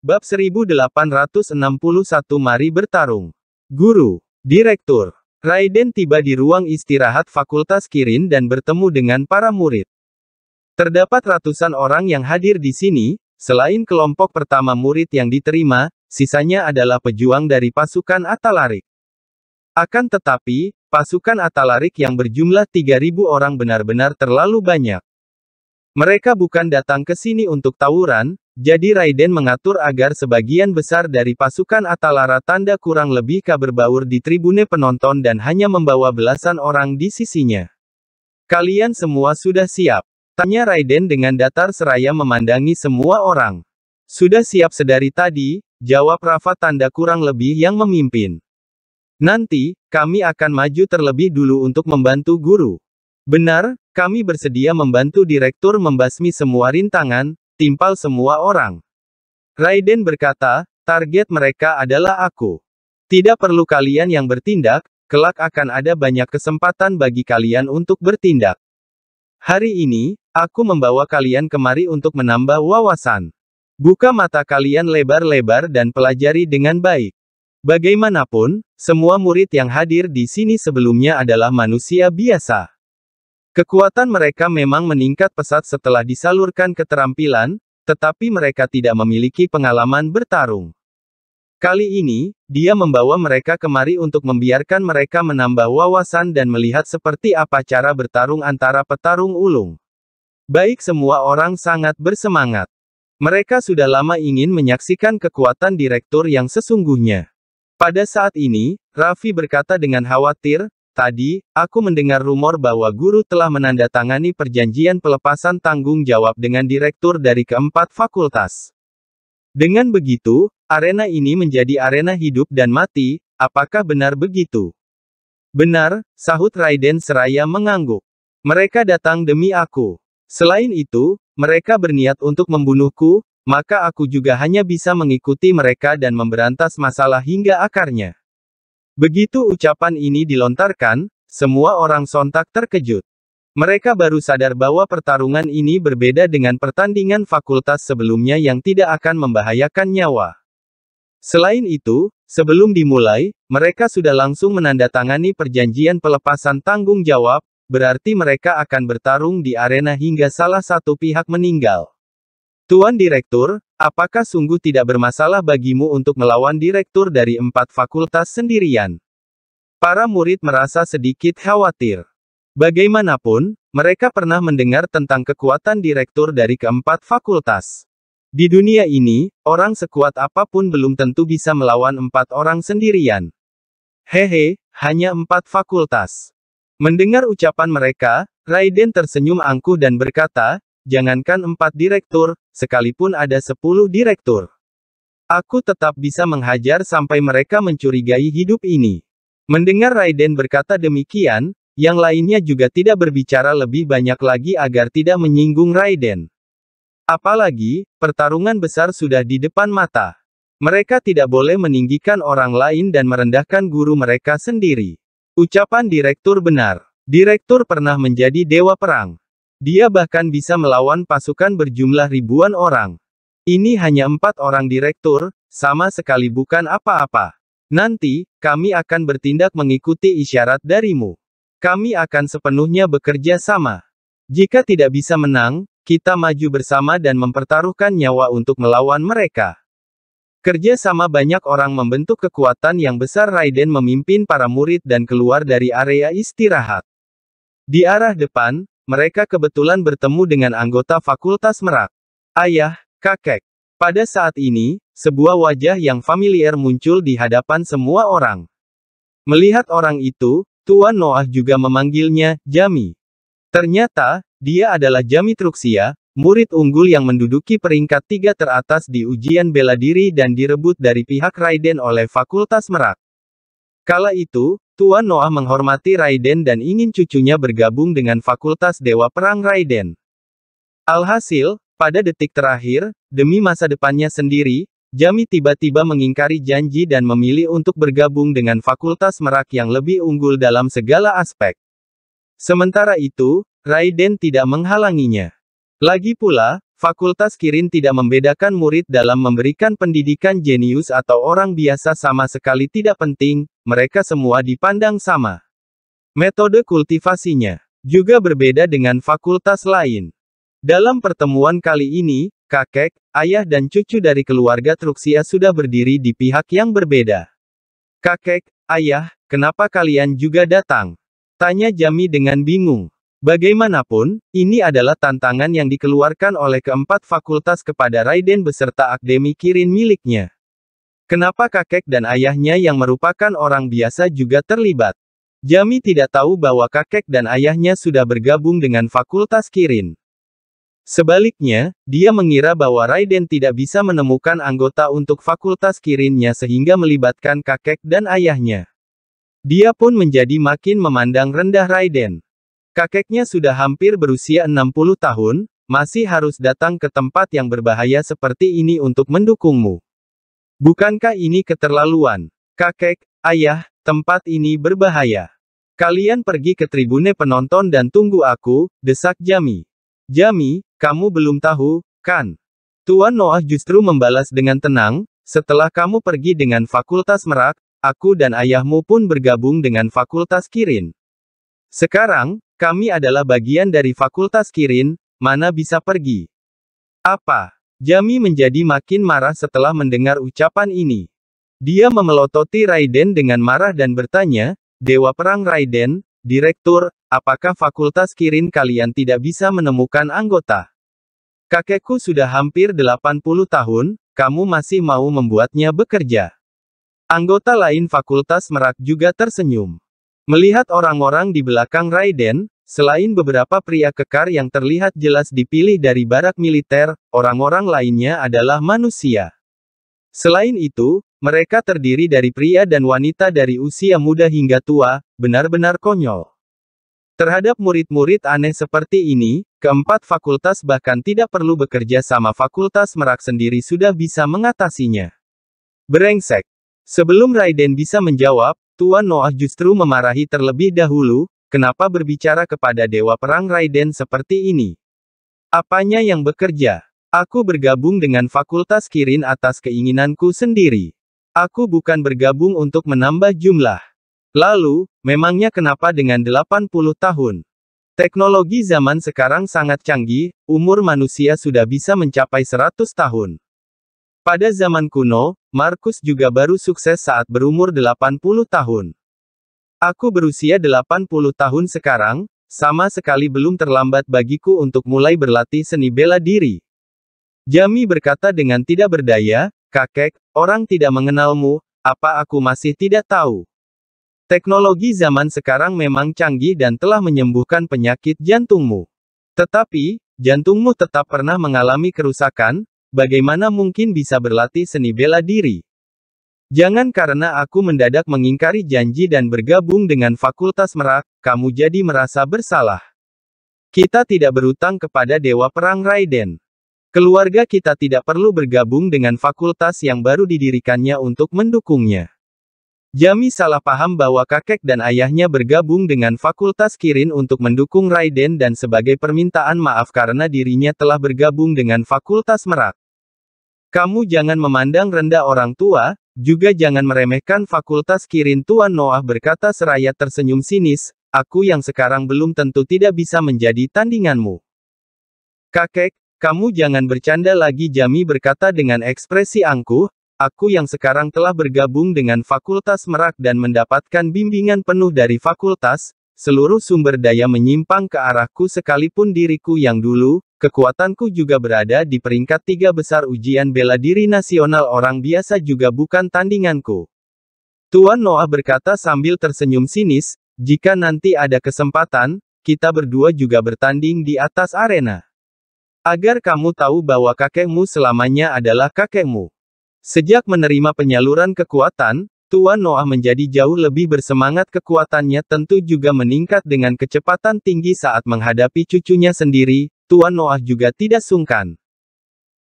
Bab 1861 Mari bertarung. Guru, Direktur, Raiden tiba di ruang istirahat Fakultas Kirin dan bertemu dengan para murid. Terdapat ratusan orang yang hadir di sini, selain kelompok pertama murid yang diterima, sisanya adalah pejuang dari pasukan Atalarik. Akan tetapi, pasukan Atalarik yang berjumlah 3.000 orang benar-benar terlalu banyak. Mereka bukan datang ke sini untuk tawuran, jadi Raiden mengatur agar sebagian besar dari pasukan Atalara tanda kurang lebih kabar baur di tribune penonton dan hanya membawa belasan orang di sisinya. Kalian semua sudah siap? Tanya Raiden dengan datar seraya memandangi semua orang. Sudah siap sedari tadi, jawab Rafa tanda kurang lebih yang memimpin. Nanti, kami akan maju terlebih dulu untuk membantu guru. Benar, kami bersedia membantu direktur membasmi semua rintangan, timpal semua orang. Raiden berkata, target mereka adalah aku. Tidak perlu kalian yang bertindak, kelak akan ada banyak kesempatan bagi kalian untuk bertindak. Hari ini, aku membawa kalian kemari untuk menambah wawasan. Buka mata kalian lebar-lebar dan pelajari dengan baik. Bagaimanapun, semua murid yang hadir di sini sebelumnya adalah manusia biasa. Kekuatan mereka memang meningkat pesat setelah disalurkan keterampilan, tetapi mereka tidak memiliki pengalaman bertarung. Kali ini, dia membawa mereka kemari untuk membiarkan mereka menambah wawasan dan melihat seperti apa cara bertarung antara petarung ulung. Baik semua orang sangat bersemangat. Mereka sudah lama ingin menyaksikan kekuatan direktur yang sesungguhnya. Pada saat ini, Raffi berkata dengan khawatir, Tadi, aku mendengar rumor bahwa guru telah menandatangani perjanjian pelepasan tanggung jawab dengan direktur dari keempat fakultas. Dengan begitu, arena ini menjadi arena hidup dan mati, apakah benar begitu? Benar, sahut Raiden seraya mengangguk. Mereka datang demi aku. Selain itu, mereka berniat untuk membunuhku, maka aku juga hanya bisa mengikuti mereka dan memberantas masalah hingga akarnya. Begitu ucapan ini dilontarkan, semua orang sontak terkejut. Mereka baru sadar bahwa pertarungan ini berbeda dengan pertandingan fakultas sebelumnya yang tidak akan membahayakan nyawa. Selain itu, sebelum dimulai, mereka sudah langsung menandatangani perjanjian pelepasan tanggung jawab, berarti mereka akan bertarung di arena hingga salah satu pihak meninggal. Tuan Direktur, Apakah sungguh tidak bermasalah bagimu untuk melawan direktur dari empat fakultas sendirian? Para murid merasa sedikit khawatir. Bagaimanapun, mereka pernah mendengar tentang kekuatan direktur dari keempat fakultas. Di dunia ini, orang sekuat apapun belum tentu bisa melawan empat orang sendirian. Hehe, hanya empat fakultas. Mendengar ucapan mereka, Raiden tersenyum angkuh dan berkata, Jangankan empat direktur, sekalipun ada sepuluh direktur. Aku tetap bisa menghajar sampai mereka mencurigai hidup ini. Mendengar Raiden berkata demikian, yang lainnya juga tidak berbicara lebih banyak lagi agar tidak menyinggung Raiden. Apalagi, pertarungan besar sudah di depan mata. Mereka tidak boleh meninggikan orang lain dan merendahkan guru mereka sendiri. Ucapan direktur benar. Direktur pernah menjadi dewa perang. Dia bahkan bisa melawan pasukan berjumlah ribuan orang. Ini hanya empat orang direktur, sama sekali bukan apa-apa. Nanti, kami akan bertindak mengikuti isyarat darimu. Kami akan sepenuhnya bekerja sama. Jika tidak bisa menang, kita maju bersama dan mempertaruhkan nyawa untuk melawan mereka. Kerja sama banyak orang membentuk kekuatan yang besar Raiden memimpin para murid dan keluar dari area istirahat. Di arah depan, mereka kebetulan bertemu dengan anggota Fakultas Merak. Ayah, kakek. Pada saat ini, sebuah wajah yang familiar muncul di hadapan semua orang. Melihat orang itu, Tuan Noah juga memanggilnya, Jami. Ternyata, dia adalah Jami Truksia, murid unggul yang menduduki peringkat tiga teratas di ujian bela diri dan direbut dari pihak Raiden oleh Fakultas Merak. Kala itu, Tuan Noah menghormati Raiden dan ingin cucunya bergabung dengan Fakultas Dewa Perang Raiden. Alhasil, pada detik terakhir, demi masa depannya sendiri, Jami tiba-tiba mengingkari janji dan memilih untuk bergabung dengan Fakultas Merak yang lebih unggul dalam segala aspek. Sementara itu, Raiden tidak menghalanginya. Lagi pula, Fakultas Kirin tidak membedakan murid dalam memberikan pendidikan jenius atau orang biasa sama sekali tidak penting, mereka semua dipandang sama. Metode kultivasinya juga berbeda dengan fakultas lain. Dalam pertemuan kali ini, kakek, ayah dan cucu dari keluarga Truksia sudah berdiri di pihak yang berbeda. Kakek, ayah, kenapa kalian juga datang? Tanya Jami dengan bingung. Bagaimanapun, ini adalah tantangan yang dikeluarkan oleh keempat fakultas kepada Raiden beserta akademi Kirin miliknya. Kenapa kakek dan ayahnya yang merupakan orang biasa juga terlibat? Jami tidak tahu bahwa kakek dan ayahnya sudah bergabung dengan fakultas Kirin. Sebaliknya, dia mengira bahwa Raiden tidak bisa menemukan anggota untuk fakultas Kirinnya sehingga melibatkan kakek dan ayahnya. Dia pun menjadi makin memandang rendah Raiden. Kakeknya sudah hampir berusia 60 tahun, masih harus datang ke tempat yang berbahaya seperti ini untuk mendukungmu. Bukankah ini keterlaluan? Kakek, ayah, tempat ini berbahaya. Kalian pergi ke tribune penonton dan tunggu aku, desak Jami. Jami, kamu belum tahu, kan? Tuan Noah justru membalas dengan tenang, setelah kamu pergi dengan Fakultas Merak, aku dan ayahmu pun bergabung dengan Fakultas Kirin. Sekarang, kami adalah bagian dari Fakultas Kirin, mana bisa pergi. Apa? Jami menjadi makin marah setelah mendengar ucapan ini. Dia memelototi Raiden dengan marah dan bertanya, Dewa Perang Raiden, Direktur, apakah Fakultas Kirin kalian tidak bisa menemukan anggota? Kakekku sudah hampir 80 tahun, kamu masih mau membuatnya bekerja. Anggota lain Fakultas Merak juga tersenyum. Melihat orang-orang di belakang Raiden, selain beberapa pria kekar yang terlihat jelas dipilih dari barak militer, orang-orang lainnya adalah manusia. Selain itu, mereka terdiri dari pria dan wanita dari usia muda hingga tua, benar-benar konyol. Terhadap murid-murid aneh seperti ini, keempat fakultas bahkan tidak perlu bekerja sama fakultas merak sendiri sudah bisa mengatasinya. Berengsek. Sebelum Raiden bisa menjawab, Tuan Noah justru memarahi terlebih dahulu, kenapa berbicara kepada Dewa Perang Raiden seperti ini? Apanya yang bekerja? Aku bergabung dengan Fakultas Kirin atas keinginanku sendiri. Aku bukan bergabung untuk menambah jumlah. Lalu, memangnya kenapa dengan 80 tahun? Teknologi zaman sekarang sangat canggih, umur manusia sudah bisa mencapai 100 tahun. Pada zaman kuno, Markus juga baru sukses saat berumur 80 tahun. Aku berusia 80 tahun sekarang, sama sekali belum terlambat bagiku untuk mulai berlatih seni bela diri. Jami berkata dengan tidak berdaya, kakek, orang tidak mengenalmu, apa aku masih tidak tahu. Teknologi zaman sekarang memang canggih dan telah menyembuhkan penyakit jantungmu. Tetapi, jantungmu tetap pernah mengalami kerusakan, Bagaimana mungkin bisa berlatih seni bela diri? Jangan karena aku mendadak mengingkari janji dan bergabung dengan Fakultas Merak, kamu jadi merasa bersalah. Kita tidak berutang kepada Dewa Perang Raiden. Keluarga kita tidak perlu bergabung dengan fakultas yang baru didirikannya untuk mendukungnya. Jami salah paham bahwa kakek dan ayahnya bergabung dengan fakultas Kirin untuk mendukung Raiden dan sebagai permintaan maaf karena dirinya telah bergabung dengan fakultas Merak. Kamu jangan memandang rendah orang tua, juga jangan meremehkan fakultas kirin Tuan Noah berkata seraya tersenyum sinis, aku yang sekarang belum tentu tidak bisa menjadi tandinganmu. Kakek, kamu jangan bercanda lagi Jami berkata dengan ekspresi angkuh, aku yang sekarang telah bergabung dengan Fakultas Merak dan mendapatkan bimbingan penuh dari Fakultas, Seluruh sumber daya menyimpang ke arahku sekalipun diriku yang dulu, kekuatanku juga berada di peringkat tiga besar ujian bela diri nasional orang biasa juga bukan tandinganku. Tuan Noah berkata sambil tersenyum sinis, jika nanti ada kesempatan, kita berdua juga bertanding di atas arena. Agar kamu tahu bahwa kakekmu selamanya adalah kakekmu. Sejak menerima penyaluran kekuatan, Tuan Noah menjadi jauh lebih bersemangat kekuatannya tentu juga meningkat dengan kecepatan tinggi saat menghadapi cucunya sendiri, Tuan Noah juga tidak sungkan.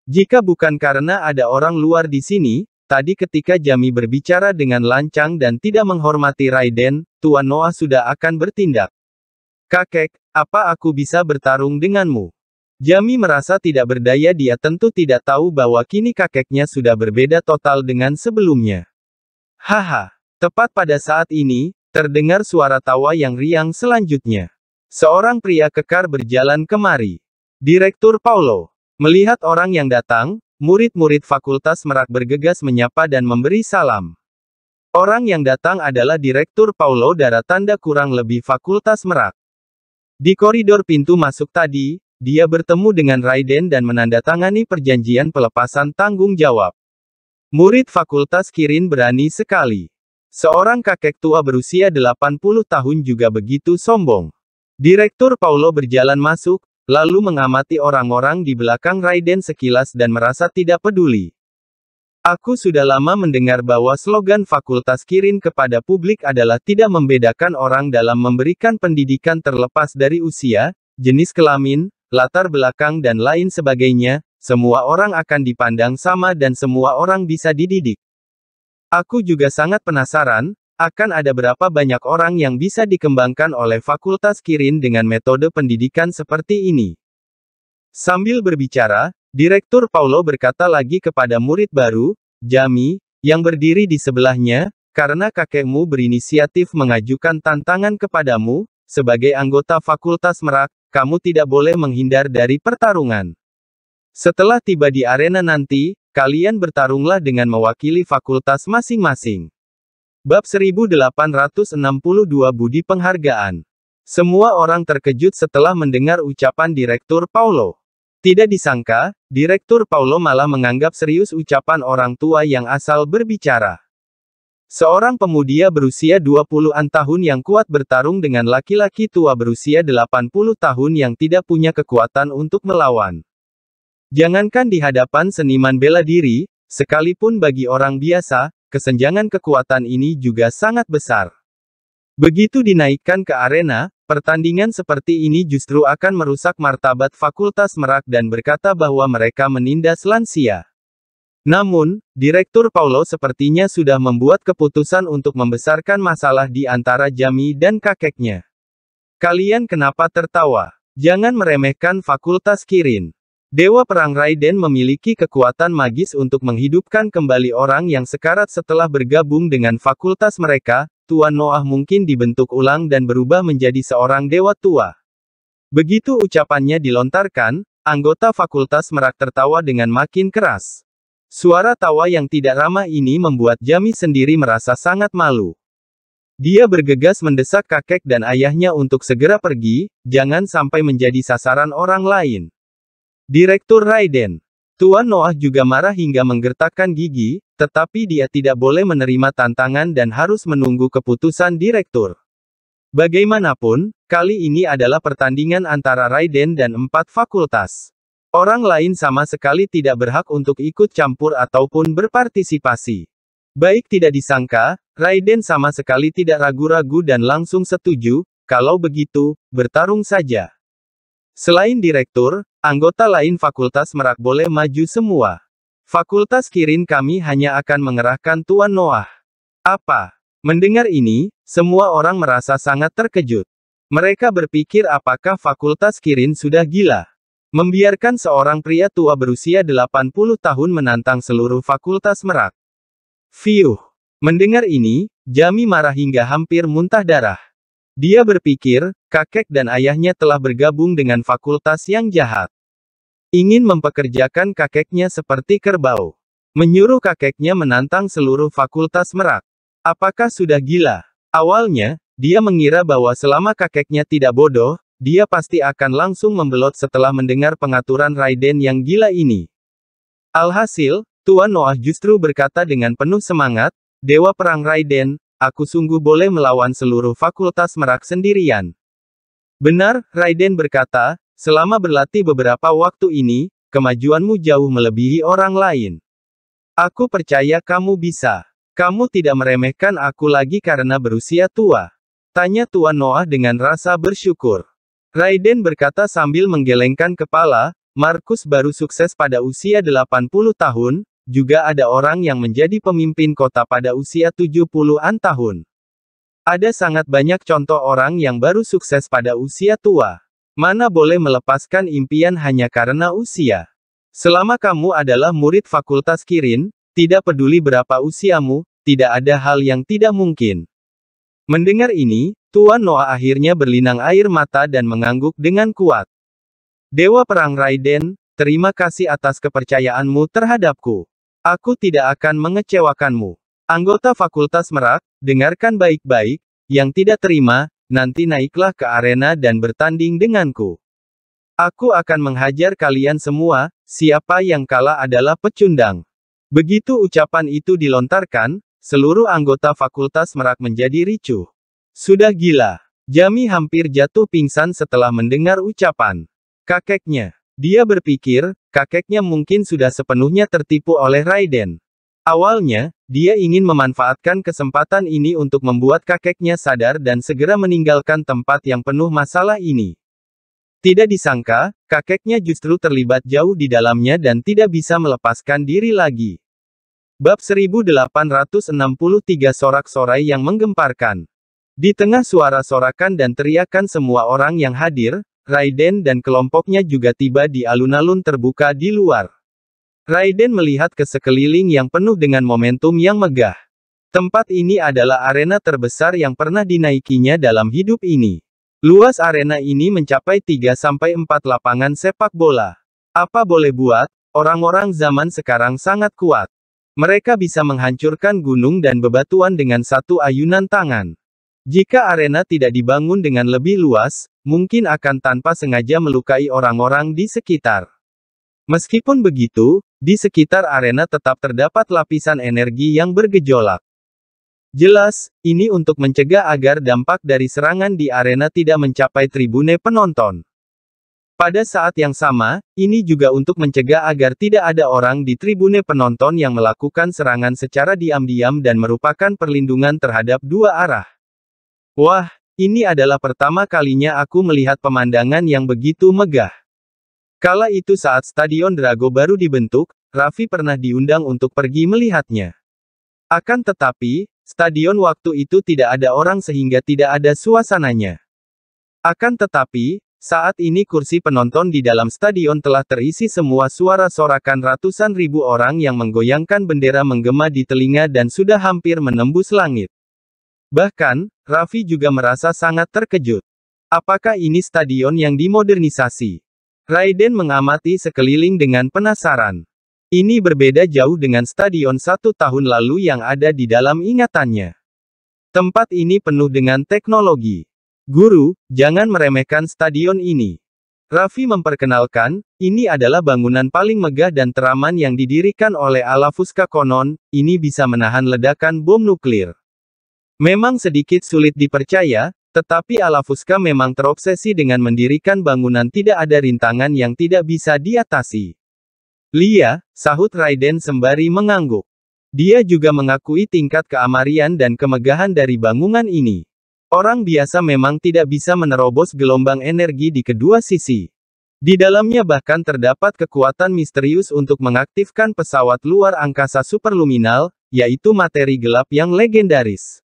Jika bukan karena ada orang luar di sini, tadi ketika Jami berbicara dengan lancang dan tidak menghormati Raiden, Tuan Noah sudah akan bertindak. Kakek, apa aku bisa bertarung denganmu? Jami merasa tidak berdaya dia tentu tidak tahu bahwa kini kakeknya sudah berbeda total dengan sebelumnya. Haha, tepat pada saat ini, terdengar suara tawa yang riang selanjutnya. Seorang pria kekar berjalan kemari. Direktur Paulo, melihat orang yang datang, murid-murid fakultas merak bergegas menyapa dan memberi salam. Orang yang datang adalah Direktur Paulo darah tanda kurang lebih fakultas merak. Di koridor pintu masuk tadi, dia bertemu dengan Raiden dan menandatangani perjanjian pelepasan tanggung jawab. Murid Fakultas Kirin berani sekali. Seorang kakek tua berusia 80 tahun juga begitu sombong. Direktur Paulo berjalan masuk, lalu mengamati orang-orang di belakang Raiden sekilas dan merasa tidak peduli. Aku sudah lama mendengar bahwa slogan Fakultas Kirin kepada publik adalah tidak membedakan orang dalam memberikan pendidikan terlepas dari usia, jenis kelamin, latar belakang dan lain sebagainya, semua orang akan dipandang sama dan semua orang bisa dididik. Aku juga sangat penasaran, akan ada berapa banyak orang yang bisa dikembangkan oleh Fakultas Kirin dengan metode pendidikan seperti ini. Sambil berbicara, Direktur Paulo berkata lagi kepada murid baru, Jami, yang berdiri di sebelahnya, karena kakekmu berinisiatif mengajukan tantangan kepadamu, sebagai anggota Fakultas Merak, kamu tidak boleh menghindar dari pertarungan. Setelah tiba di arena nanti, kalian bertarunglah dengan mewakili fakultas masing-masing. Bab 1862 Budi Penghargaan Semua orang terkejut setelah mendengar ucapan Direktur Paulo. Tidak disangka, Direktur Paulo malah menganggap serius ucapan orang tua yang asal berbicara. Seorang pemuda berusia 20-an tahun yang kuat bertarung dengan laki-laki tua berusia 80 tahun yang tidak punya kekuatan untuk melawan. Jangankan di hadapan seniman bela diri, sekalipun bagi orang biasa, kesenjangan kekuatan ini juga sangat besar. Begitu dinaikkan ke arena, pertandingan seperti ini justru akan merusak martabat Fakultas Merak dan berkata bahwa mereka menindas lansia. Namun, Direktur Paulo sepertinya sudah membuat keputusan untuk membesarkan masalah di antara Jami dan kakeknya. Kalian kenapa tertawa? Jangan meremehkan Fakultas Kirin. Dewa Perang Raiden memiliki kekuatan magis untuk menghidupkan kembali orang yang sekarat setelah bergabung dengan fakultas mereka, Tuan Noah mungkin dibentuk ulang dan berubah menjadi seorang dewa tua. Begitu ucapannya dilontarkan, anggota fakultas merak tertawa dengan makin keras. Suara tawa yang tidak ramah ini membuat Jami sendiri merasa sangat malu. Dia bergegas mendesak kakek dan ayahnya untuk segera pergi, jangan sampai menjadi sasaran orang lain. Direktur Raiden. Tuan Noah juga marah hingga menggertakkan gigi, tetapi dia tidak boleh menerima tantangan dan harus menunggu keputusan direktur. Bagaimanapun, kali ini adalah pertandingan antara Raiden dan empat fakultas. Orang lain sama sekali tidak berhak untuk ikut campur ataupun berpartisipasi. Baik tidak disangka, Raiden sama sekali tidak ragu-ragu dan langsung setuju, kalau begitu, bertarung saja. Selain direktur, anggota lain fakultas Merak boleh maju semua. Fakultas Kirin kami hanya akan mengerahkan Tuan Noah. Apa? Mendengar ini, semua orang merasa sangat terkejut. Mereka berpikir apakah Fakultas Kirin sudah gila. Membiarkan seorang pria tua berusia 80 tahun menantang seluruh Fakultas Merak. Fiuh! Mendengar ini, Jami marah hingga hampir muntah darah. Dia berpikir, kakek dan ayahnya telah bergabung dengan fakultas yang jahat. Ingin mempekerjakan kakeknya seperti kerbau. Menyuruh kakeknya menantang seluruh fakultas merak. Apakah sudah gila? Awalnya, dia mengira bahwa selama kakeknya tidak bodoh, dia pasti akan langsung membelot setelah mendengar pengaturan Raiden yang gila ini. Alhasil, Tuan Noah justru berkata dengan penuh semangat, Dewa Perang Raiden, Aku sungguh boleh melawan seluruh fakultas merak sendirian. Benar, Raiden berkata, selama berlatih beberapa waktu ini, kemajuanmu jauh melebihi orang lain. Aku percaya kamu bisa. Kamu tidak meremehkan aku lagi karena berusia tua. Tanya Tuan Noah dengan rasa bersyukur. Raiden berkata sambil menggelengkan kepala, Markus baru sukses pada usia 80 tahun, juga ada orang yang menjadi pemimpin kota pada usia 70-an tahun. Ada sangat banyak contoh orang yang baru sukses pada usia tua. Mana boleh melepaskan impian hanya karena usia. Selama kamu adalah murid fakultas Kirin, tidak peduli berapa usiamu, tidak ada hal yang tidak mungkin. Mendengar ini, Tuan Noah akhirnya berlinang air mata dan mengangguk dengan kuat. Dewa Perang Raiden, terima kasih atas kepercayaanmu terhadapku. Aku tidak akan mengecewakanmu. Anggota Fakultas Merak, dengarkan baik-baik, yang tidak terima, nanti naiklah ke arena dan bertanding denganku. Aku akan menghajar kalian semua, siapa yang kalah adalah pecundang. Begitu ucapan itu dilontarkan, seluruh anggota Fakultas Merak menjadi ricuh. Sudah gila. Jami hampir jatuh pingsan setelah mendengar ucapan kakeknya. Dia berpikir, kakeknya mungkin sudah sepenuhnya tertipu oleh Raiden. Awalnya, dia ingin memanfaatkan kesempatan ini untuk membuat kakeknya sadar dan segera meninggalkan tempat yang penuh masalah ini. Tidak disangka, kakeknya justru terlibat jauh di dalamnya dan tidak bisa melepaskan diri lagi. Bab 1863 sorak-sorai yang menggemparkan. Di tengah suara sorakan dan teriakan semua orang yang hadir, Raiden dan kelompoknya juga tiba di alun-alun terbuka di luar. Raiden melihat ke sekeliling yang penuh dengan momentum yang megah. Tempat ini adalah arena terbesar yang pernah dinaikinya dalam hidup ini. Luas arena ini mencapai 3-4 lapangan sepak bola. Apa boleh buat, orang-orang zaman sekarang sangat kuat. Mereka bisa menghancurkan gunung dan bebatuan dengan satu ayunan tangan. Jika arena tidak dibangun dengan lebih luas, mungkin akan tanpa sengaja melukai orang-orang di sekitar. Meskipun begitu, di sekitar arena tetap terdapat lapisan energi yang bergejolak. Jelas, ini untuk mencegah agar dampak dari serangan di arena tidak mencapai tribune penonton. Pada saat yang sama, ini juga untuk mencegah agar tidak ada orang di tribune penonton yang melakukan serangan secara diam-diam dan merupakan perlindungan terhadap dua arah. Wah, ini adalah pertama kalinya aku melihat pemandangan yang begitu megah. Kala itu saat Stadion Drago baru dibentuk, Raffi pernah diundang untuk pergi melihatnya. Akan tetapi, stadion waktu itu tidak ada orang sehingga tidak ada suasananya. Akan tetapi, saat ini kursi penonton di dalam stadion telah terisi semua suara sorakan ratusan ribu orang yang menggoyangkan bendera menggema di telinga dan sudah hampir menembus langit. Bahkan, Raffi juga merasa sangat terkejut. Apakah ini stadion yang dimodernisasi? Raiden mengamati sekeliling dengan penasaran. Ini berbeda jauh dengan stadion satu tahun lalu yang ada di dalam ingatannya. Tempat ini penuh dengan teknologi. Guru, jangan meremehkan stadion ini. Raffi memperkenalkan, ini adalah bangunan paling megah dan teraman yang didirikan oleh Alafuska konon, ini bisa menahan ledakan bom nuklir. Memang sedikit sulit dipercaya, tetapi Alafuska memang terobsesi dengan mendirikan bangunan tidak ada rintangan yang tidak bisa diatasi. Lia, sahut Raiden sembari mengangguk. Dia juga mengakui tingkat keamarian dan kemegahan dari bangunan ini. Orang biasa memang tidak bisa menerobos gelombang energi di kedua sisi. Di dalamnya bahkan terdapat kekuatan misterius untuk mengaktifkan pesawat luar angkasa superluminal, yaitu materi gelap yang legendaris.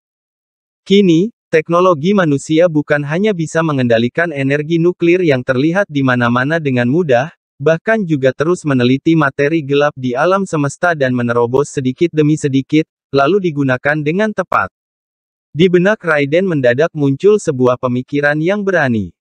Kini, teknologi manusia bukan hanya bisa mengendalikan energi nuklir yang terlihat di mana-mana dengan mudah, bahkan juga terus meneliti materi gelap di alam semesta dan menerobos sedikit demi sedikit, lalu digunakan dengan tepat. Di benak Raiden mendadak muncul sebuah pemikiran yang berani.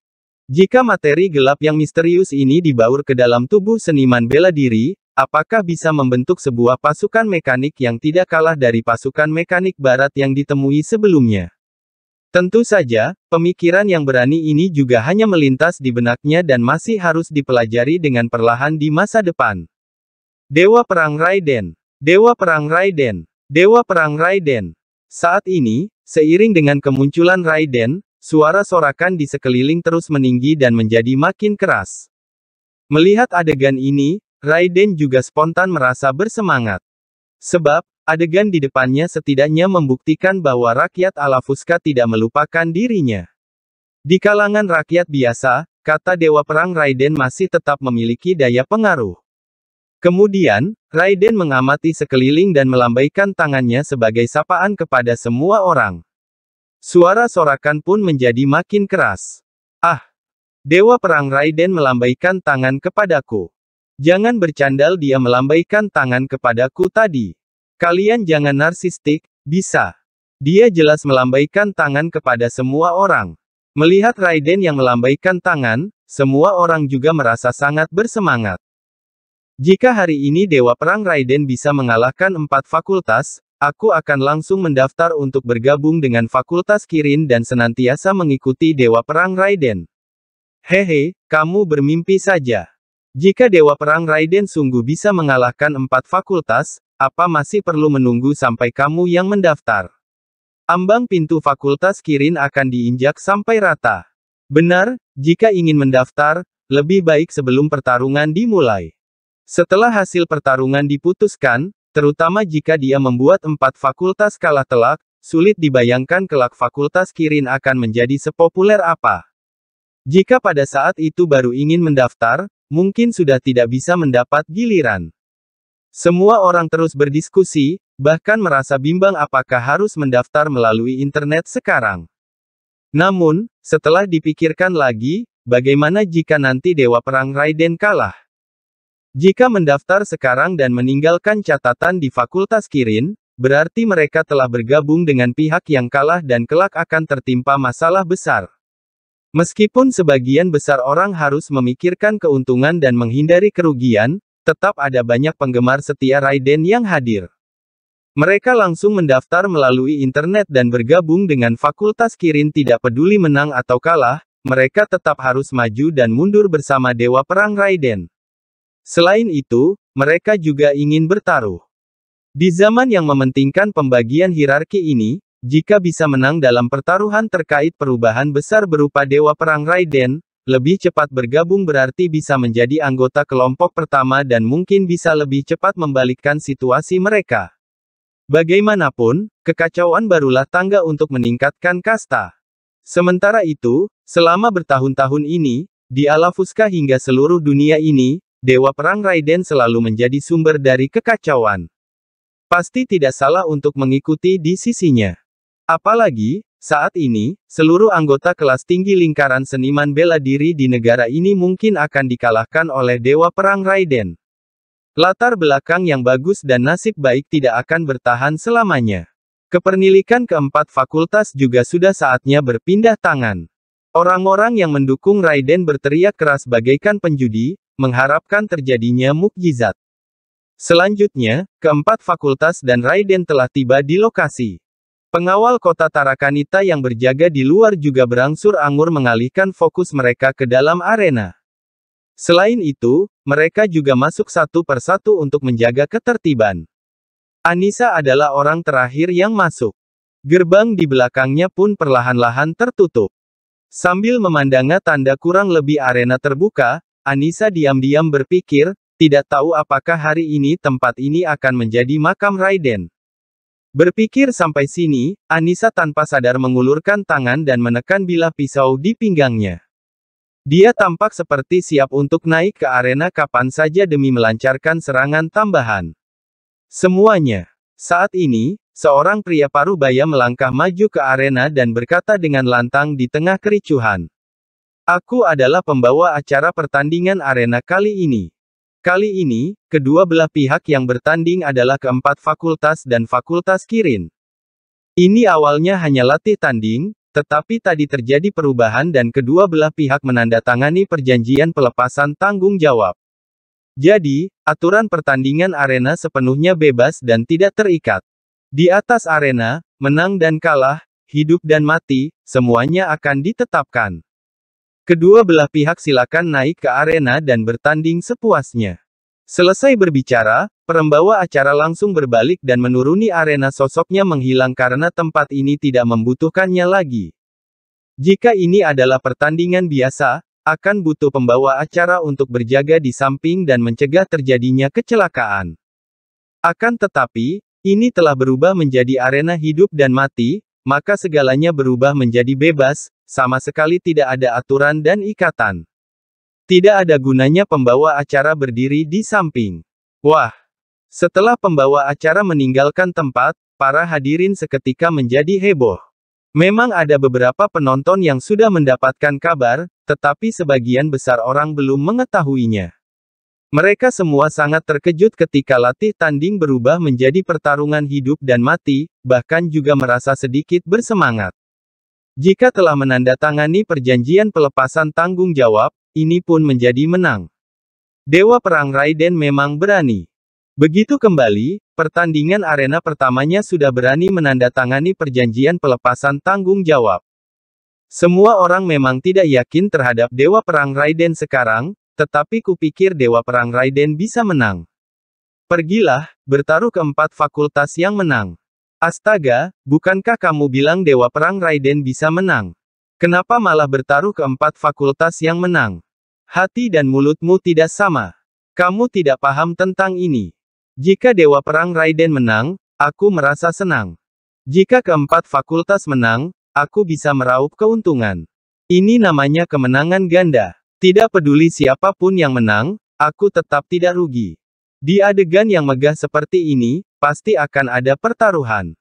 Jika materi gelap yang misterius ini dibaur ke dalam tubuh seniman bela diri, Apakah bisa membentuk sebuah pasukan mekanik yang tidak kalah dari pasukan mekanik barat yang ditemui sebelumnya? Tentu saja, pemikiran yang berani ini juga hanya melintas di benaknya dan masih harus dipelajari dengan perlahan di masa depan. Dewa Perang Raiden Dewa Perang Raiden Dewa Perang Raiden Saat ini, seiring dengan kemunculan Raiden, suara sorakan di sekeliling terus meninggi dan menjadi makin keras. Melihat adegan ini, Raiden juga spontan merasa bersemangat. Sebab, adegan di depannya setidaknya membuktikan bahwa rakyat Alafuska tidak melupakan dirinya. Di kalangan rakyat biasa, kata Dewa Perang Raiden masih tetap memiliki daya pengaruh. Kemudian, Raiden mengamati sekeliling dan melambaikan tangannya sebagai sapaan kepada semua orang. Suara sorakan pun menjadi makin keras. Ah! Dewa Perang Raiden melambaikan tangan kepadaku. Jangan bercandal dia melambaikan tangan kepadaku tadi. Kalian jangan narsistik, bisa. Dia jelas melambaikan tangan kepada semua orang. Melihat Raiden yang melambaikan tangan, semua orang juga merasa sangat bersemangat. Jika hari ini Dewa Perang Raiden bisa mengalahkan empat fakultas, aku akan langsung mendaftar untuk bergabung dengan Fakultas Kirin dan senantiasa mengikuti Dewa Perang Raiden. Hehe, kamu bermimpi saja. Jika Dewa Perang Raiden sungguh bisa mengalahkan empat fakultas, apa masih perlu menunggu sampai kamu yang mendaftar? Ambang pintu fakultas Kirin akan diinjak sampai rata. Benar, jika ingin mendaftar, lebih baik sebelum pertarungan dimulai. Setelah hasil pertarungan diputuskan, terutama jika dia membuat empat fakultas kalah telak, sulit dibayangkan kelak fakultas Kirin akan menjadi sepopuler apa. Jika pada saat itu baru ingin mendaftar, mungkin sudah tidak bisa mendapat giliran. Semua orang terus berdiskusi, bahkan merasa bimbang apakah harus mendaftar melalui internet sekarang. Namun, setelah dipikirkan lagi, bagaimana jika nanti Dewa Perang Raiden kalah? Jika mendaftar sekarang dan meninggalkan catatan di Fakultas Kirin, berarti mereka telah bergabung dengan pihak yang kalah dan kelak akan tertimpa masalah besar. Meskipun sebagian besar orang harus memikirkan keuntungan dan menghindari kerugian, tetap ada banyak penggemar setia Raiden yang hadir. Mereka langsung mendaftar melalui internet dan bergabung dengan Fakultas Kirin tidak peduli menang atau kalah, mereka tetap harus maju dan mundur bersama Dewa Perang Raiden. Selain itu, mereka juga ingin bertaruh. Di zaman yang mementingkan pembagian hierarki ini, jika bisa menang dalam pertaruhan terkait perubahan besar berupa Dewa Perang Raiden, lebih cepat bergabung berarti bisa menjadi anggota kelompok pertama dan mungkin bisa lebih cepat membalikkan situasi mereka. Bagaimanapun, kekacauan barulah tangga untuk meningkatkan kasta. Sementara itu, selama bertahun-tahun ini, di Alafuska hingga seluruh dunia ini, Dewa Perang Raiden selalu menjadi sumber dari kekacauan. Pasti tidak salah untuk mengikuti di sisinya. Apalagi, saat ini, seluruh anggota kelas tinggi lingkaran seniman bela diri di negara ini mungkin akan dikalahkan oleh Dewa Perang Raiden. Latar belakang yang bagus dan nasib baik tidak akan bertahan selamanya. Kepernilikan keempat fakultas juga sudah saatnya berpindah tangan. Orang-orang yang mendukung Raiden berteriak keras bagaikan penjudi, mengharapkan terjadinya mukjizat. Selanjutnya, keempat fakultas dan Raiden telah tiba di lokasi. Pengawal kota Tarakanita yang berjaga di luar juga berangsur-angur mengalihkan fokus mereka ke dalam arena. Selain itu, mereka juga masuk satu persatu untuk menjaga ketertiban. Anissa adalah orang terakhir yang masuk. Gerbang di belakangnya pun perlahan-lahan tertutup. Sambil memandangnya tanda kurang lebih arena terbuka, Anissa diam-diam berpikir, tidak tahu apakah hari ini tempat ini akan menjadi makam Raiden. Berpikir sampai sini, Anissa tanpa sadar mengulurkan tangan dan menekan bilah pisau di pinggangnya. Dia tampak seperti siap untuk naik ke arena kapan saja demi melancarkan serangan tambahan. Semuanya. Saat ini, seorang pria paruh baya melangkah maju ke arena dan berkata dengan lantang di tengah kericuhan. Aku adalah pembawa acara pertandingan arena kali ini. Kali ini, kedua belah pihak yang bertanding adalah keempat fakultas dan fakultas Kirin. Ini awalnya hanya latih tanding, tetapi tadi terjadi perubahan dan kedua belah pihak menandatangani perjanjian pelepasan tanggung jawab. Jadi, aturan pertandingan arena sepenuhnya bebas dan tidak terikat. Di atas arena, menang dan kalah, hidup dan mati, semuanya akan ditetapkan. Kedua belah pihak silakan naik ke arena dan bertanding sepuasnya. Selesai berbicara, perembawa acara langsung berbalik dan menuruni arena sosoknya menghilang karena tempat ini tidak membutuhkannya lagi. Jika ini adalah pertandingan biasa, akan butuh pembawa acara untuk berjaga di samping dan mencegah terjadinya kecelakaan. Akan tetapi, ini telah berubah menjadi arena hidup dan mati, maka segalanya berubah menjadi bebas, sama sekali tidak ada aturan dan ikatan. Tidak ada gunanya pembawa acara berdiri di samping. Wah! Setelah pembawa acara meninggalkan tempat, para hadirin seketika menjadi heboh. Memang ada beberapa penonton yang sudah mendapatkan kabar, tetapi sebagian besar orang belum mengetahuinya. Mereka semua sangat terkejut ketika latih tanding berubah menjadi pertarungan hidup dan mati, bahkan juga merasa sedikit bersemangat. Jika telah menandatangani perjanjian pelepasan tanggung jawab, ini pun menjadi menang. Dewa Perang Raiden memang berani. Begitu kembali, pertandingan arena pertamanya sudah berani menandatangani perjanjian pelepasan tanggung jawab. Semua orang memang tidak yakin terhadap Dewa Perang Raiden sekarang, tetapi kupikir Dewa Perang Raiden bisa menang. Pergilah, bertaruh keempat fakultas yang menang. Astaga, bukankah kamu bilang Dewa Perang Raiden bisa menang? Kenapa malah bertaruh ke empat fakultas yang menang? Hati dan mulutmu tidak sama. Kamu tidak paham tentang ini. Jika Dewa Perang Raiden menang, aku merasa senang. Jika keempat fakultas menang, aku bisa meraup keuntungan. Ini namanya kemenangan ganda. Tidak peduli siapapun yang menang, aku tetap tidak rugi. Di adegan yang megah seperti ini, pasti akan ada pertaruhan.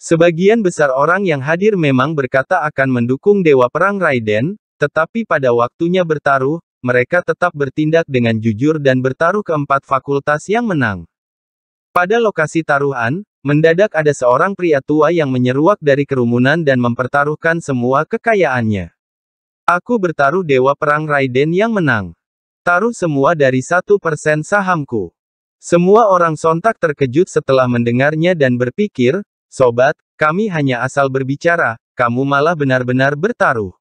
Sebagian besar orang yang hadir memang berkata akan mendukung Dewa Perang Raiden, tetapi pada waktunya bertaruh, mereka tetap bertindak dengan jujur dan bertaruh keempat fakultas yang menang. Pada lokasi taruhan, mendadak ada seorang pria tua yang menyeruak dari kerumunan dan mempertaruhkan semua kekayaannya. Aku bertaruh Dewa Perang Raiden yang menang. Taruh semua dari satu persen sahamku. Semua orang sontak terkejut setelah mendengarnya dan berpikir, Sobat, kami hanya asal berbicara, kamu malah benar-benar bertaruh.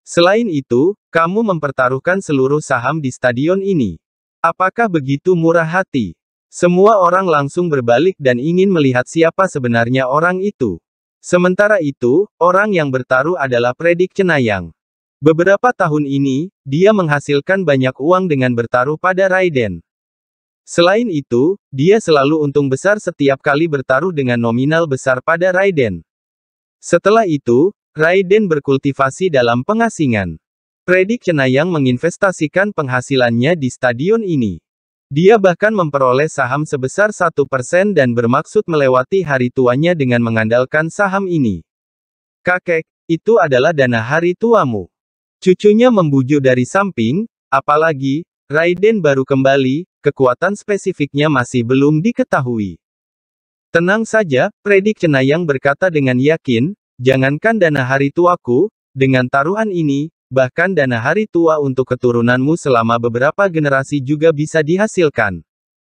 Selain itu, kamu mempertaruhkan seluruh saham di stadion ini. Apakah begitu murah hati? Semua orang langsung berbalik dan ingin melihat siapa sebenarnya orang itu. Sementara itu, orang yang bertaruh adalah Predik Cenayang. Beberapa tahun ini, dia menghasilkan banyak uang dengan bertaruh pada Raiden. Selain itu, dia selalu untung besar setiap kali bertaruh dengan nominal besar pada Raiden. Setelah itu, Raiden berkultivasi dalam pengasingan. Predik Cenayang menginvestasikan penghasilannya di stadion ini. Dia bahkan memperoleh saham sebesar satu persen dan bermaksud melewati hari tuanya dengan mengandalkan saham ini. Kakek, itu adalah dana hari tuamu. Cucunya membujuk dari samping, apalagi, Raiden baru kembali, kekuatan spesifiknya masih belum diketahui. Tenang saja, Predik Cenayang berkata dengan yakin, jangankan dana hari tuaku, dengan taruhan ini, bahkan dana hari tua untuk keturunanmu selama beberapa generasi juga bisa dihasilkan.